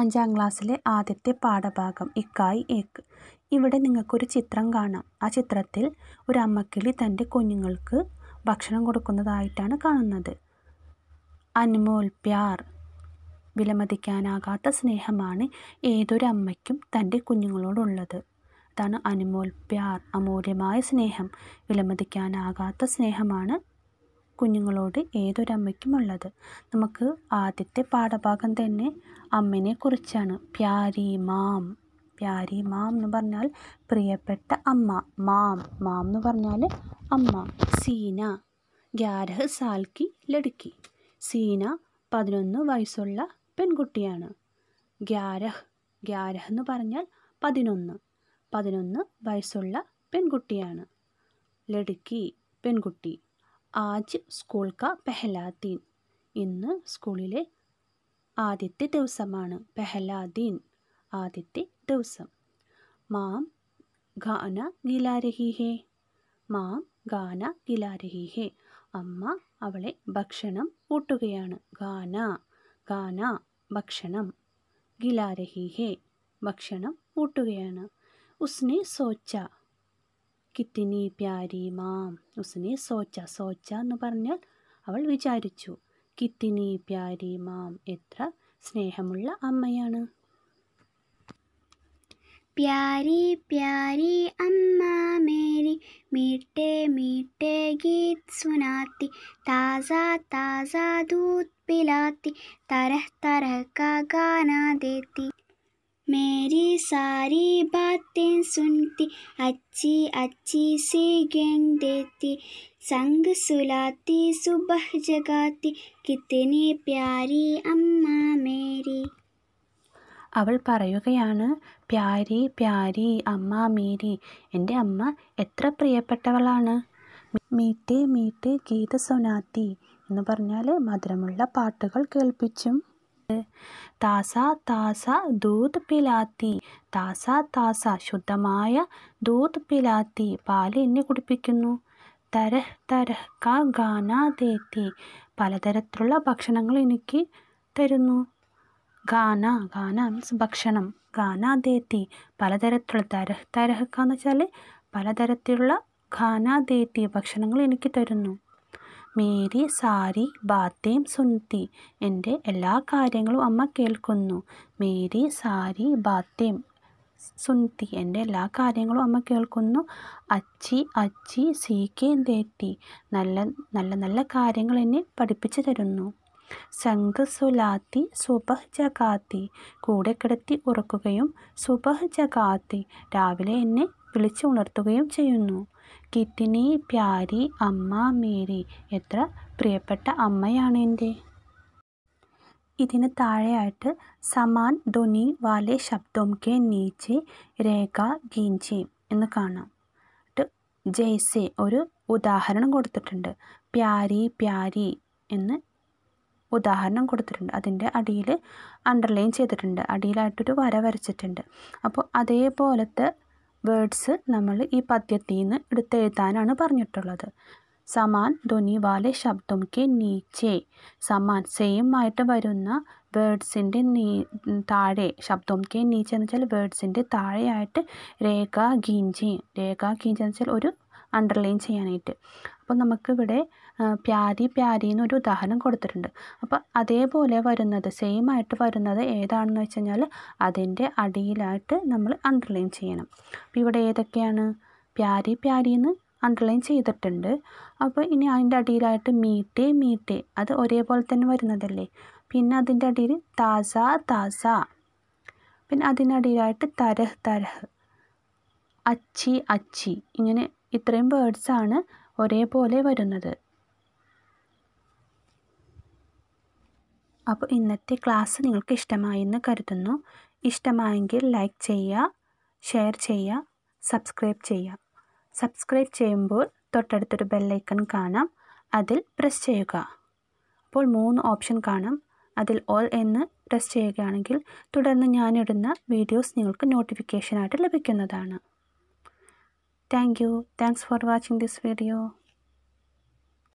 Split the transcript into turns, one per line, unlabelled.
അഞ്ചാം ക്ലാസ്സിലെ ആദ്യത്തെ പാഠഭാഗം ഇക്കായ് ഏക്ക് ഇവിടെ നിങ്ങൾക്കൊരു ചിത്രം കാണാം ആ ചിത്രത്തിൽ ഒരു അമ്മക്കിളി തൻ്റെ കുഞ്ഞുങ്ങൾക്ക് ഭക്ഷണം കൊടുക്കുന്നതായിട്ടാണ് കാണുന്നത് അനുമോൽ പ്യാർ വിലമതിക്കാനാകാത്ത സ്നേഹമാണ് ഏതൊരു അമ്മയ്ക്കും തൻ്റെ കുഞ്ഞുങ്ങളോടുള്ളത് അതാണ് അനുമോൽ പ്യാർ അമൂല്യമായ സ്നേഹം വിലമതിക്കാനാകാത്ത സ്നേഹമാണ് കുഞ്ഞുങ്ങളോട് ഏതൊരമ്മയ്ക്കും ഉള്ളത് നമുക്ക് ആദ്യത്തെ പാഠഭാഗം തന്നെ അമ്മനെ കുറിച്ചാണ് പ്യാരി മാം പ്യാരി മാം എന്ന് പറഞ്ഞാൽ പ്രിയപ്പെട്ട അമ്മ മാം മാം എന്ന് പറഞ്ഞാൽ അമ്മ സീന ഗ്യാരഹ് സാൽക്കി ലടുക്കി സീന പതിനൊന്ന് വയസ്സുള്ള പെൺകുട്ടിയാണ് ഗ്യാരഹ് ഗ്യാരഹ് എന്ന് പറഞ്ഞാൽ പതിനൊന്ന് പതിനൊന്ന് വയസ്സുള്ള പെൺകുട്ടിയാണ് ലടുക്കി പെൺകുട്ടി ആജ് സ്കൂൾ ക പെഹലാദീൻ ഇന്ന് സ്കൂളിലെ ആദ്യത്തെ ദിവസമാണ് പെഹലാദീൻ ആദ്യത്തെ ദിവസം മാം ഗാന ഗിലാരഹിഹേ മാം ഗാന ഗിലാരഹിഹേ അമ്മ അവളെ ഭക്ഷണം കൂട്ടുകയാണ് ഗാന ഗാന ഭക്ഷണം ഗിലാരഹിഹേ ഭക്ഷണം കൂട്ടുകയാണ് ഉസ്നെ സോച്ച കിത്തിനി പ്യാരി മാം ഉസ്നെ സോച്ച സോച്ച എന്ന് പറഞ്ഞാൽ അവൾ വിചാരിച്ചു കിത്തിനി പ്യാരി മാം എത്ര സ്നേഹമുള്ള അമ്മയാണ് പ്യാരി
പ്യാരി അമ്മ മേരി മീട്ടേ മീട്ടേ ഗീത് സുനാത്തി താസാ താസാ ദൂത് പിലാത്തി തരഹ് തരഹ് കാ ഗാന ദേത്തി मेरी सारी बातें सुनती अच्छी अच्छी से गेंग देती संग सुलाती सुबह जगाती കിത്തിനി പ്യാരി അമ്മ മേരി
അവൾ പറയുകയാണ് പ്യാരി പ്യാരി അമ്മ മേരി എൻ്റെ അമ്മ എത്ര പ്രിയപ്പെട്ടവളാണ് മീറ്റ് മീറ്റ് ഗീത സൊനാത്തി എന്ന് പറഞ്ഞാൽ മധുരമുള്ള പാട്ടുകൾ കേൾപ്പിച്ചും താസ താസ ദൂത് പിലാത്തി താസ താസ ശുദ്ധമായ ദൂത് പിലാത്തി പാല് എന്നെ കുടിപ്പിക്കുന്നു തരഹ് തരഹ് ക ഗാന ദേത്തി പലതരത്തിലുള്ള ഭക്ഷണങ്ങൾ എനിക്ക് തരുന്നു ഗാന ഗാന മീൻസ് ഭക്ഷണം ഗാന ദേത്തി പലതരത്തിലുള്ള തരഹ് തരഹ് ക എന്ന് വെച്ചാൽ പലതരത്തിലുള്ള ഖാന ദേത്തി ഭക്ഷണങ്ങൾ എനിക്ക് തരുന്നു മേരി സാരി ബാത്തേം സുൻത്തി എൻ്റെ എല്ലാ കാര്യങ്ങളും അമ്മ കേൾക്കുന്നു മേരി സാരി ബാത്തേം സുൻത്തി എൻ്റെ എല്ലാ കാര്യങ്ങളും അമ്മ കേൾക്കുന്നു അച്ചി അച്ചി സി കെ തേറ്റി നല്ല നല്ല നല്ല കാര്യങ്ങൾ എന്നെ പഠിപ്പിച്ചു തരുന്നു സംഘ് സുലാത്തി സുബഹ് ജഗാത്തി കൂടെ കിടത്തി ഉറക്കുകയും സുബഹ് ജഗാത്തി രാവിലെ എന്നെ വിളിച്ചു ഉണർത്തുകയും ചെയ്യുന്നു കിത്തിനി പ്യാരി അമ്മ മേരി എത്ര പ്രിയപ്പെട്ട അമ്മയാണ് എൻ്റെ ഇതിന് താഴെയായിട്ട് സമാൻ ധ്വനി വാലെ ശബ്ദം കെ നീച്ചെ രേഖ ഗീഞ്ചി എന്ന് കാണാം ജയ്സെ ഒരു ഉദാഹരണം കൊടുത്തിട്ടുണ്ട് പ്യാരി പ്യാരി എന്ന് ഉദാഹരണം കൊടുത്തിട്ടുണ്ട് അതിൻ്റെ അടിയിൽ അണ്ടർലൈൻ ചെയ്തിട്ടുണ്ട് അടിയിലായിട്ടൊരു വര വരച്ചിട്ടുണ്ട് അപ്പോൾ അതേപോലത്തെ വേർഡ്സ് നമ്മൾ ഈ പദ്യത്തിൽ നിന്ന് എടുത്തെഴുതാനാണ് പറഞ്ഞിട്ടുള്ളത് സമാൻ ധ്വനി വാലെ ശബ്ദം കെ നീച്ചേ സമാൻ സെയിം ആയിട്ട് വരുന്ന വേർഡ്സിൻ്റെ നീ താഴെ ശബ്ദം കെ നീച്ചെന്ന് വെച്ചാൽ വേർഡ്സിൻ്റെ താഴെയായിട്ട് രേഖ ഗീഞ്ചി രേഖ ഗീഞ്ചെന്ന് വെച്ചാൽ ഒരു അണ്ടർലൈൻ ചെയ്യാനായിട്ട് അപ്പോൾ നമുക്കിവിടെ പ്യാരി പ്യാരി എന്നൊരു ഉദാഹരണം കൊടുത്തിട്ടുണ്ട് അപ്പോൾ അതേപോലെ വരുന്നത് സെയിം ആയിട്ട് വരുന്നത് ഏതാണെന്ന് വെച്ച് കഴിഞ്ഞാൽ അതിൻ്റെ അടിയിലായിട്ട് നമ്മൾ അണ്ടർലൈൻ ചെയ്യണം അപ്പോൾ ഇവിടെ ഏതൊക്കെയാണ് പ്യാരി പ്യാരി എന്ന് അണ്ടർലൈൻ ചെയ്തിട്ടുണ്ട് അപ്പോൾ ഇനി അതിൻ്റെ അടിയിലായിട്ട് മീറ്റേ മീറ്റേ അത് ഒരേപോലെ തന്നെ വരുന്നതല്ലേ പിന്നെ അതിൻ്റെ അടിയിൽ താസ താസ പിന്നെ അതിനടിയിലായിട്ട് തരഹ് തരഹ് അച്ചി അച്ചി ഇങ്ങനെ ഇത്രയും വേർഡ്സാണ് ഒരേപോലെ വരുന്നത് അപ്പോൾ ഇന്നത്തെ ക്ലാസ് നിങ്ങൾക്ക് ഇഷ്ടമായി എന്ന് കരുതുന്നു ഇഷ്ടമായെങ്കിൽ ലൈക്ക് ചെയ്യുക ഷെയർ ചെയ്യുക സബ്സ്ക്രൈബ് ചെയ്യുക സബ്സ്ക്രൈബ് ചെയ്യുമ്പോൾ തൊട്ടടുത്തൊരു ബെല്ലൈക്കൺ കാണാം അതിൽ പ്രസ് ചെയ്യുക അപ്പോൾ മൂന്ന് ഓപ്ഷൻ കാണാം അതിൽ ഓൾ എന്ന് പ്രസ് ചെയ്യുകയാണെങ്കിൽ തുടർന്ന് ഞാനിടുന്ന വീഡിയോസ് നിങ്ങൾക്ക് നോട്ടിഫിക്കേഷനായിട്ട് ലഭിക്കുന്നതാണ് Thank you. Thanks for watching this video.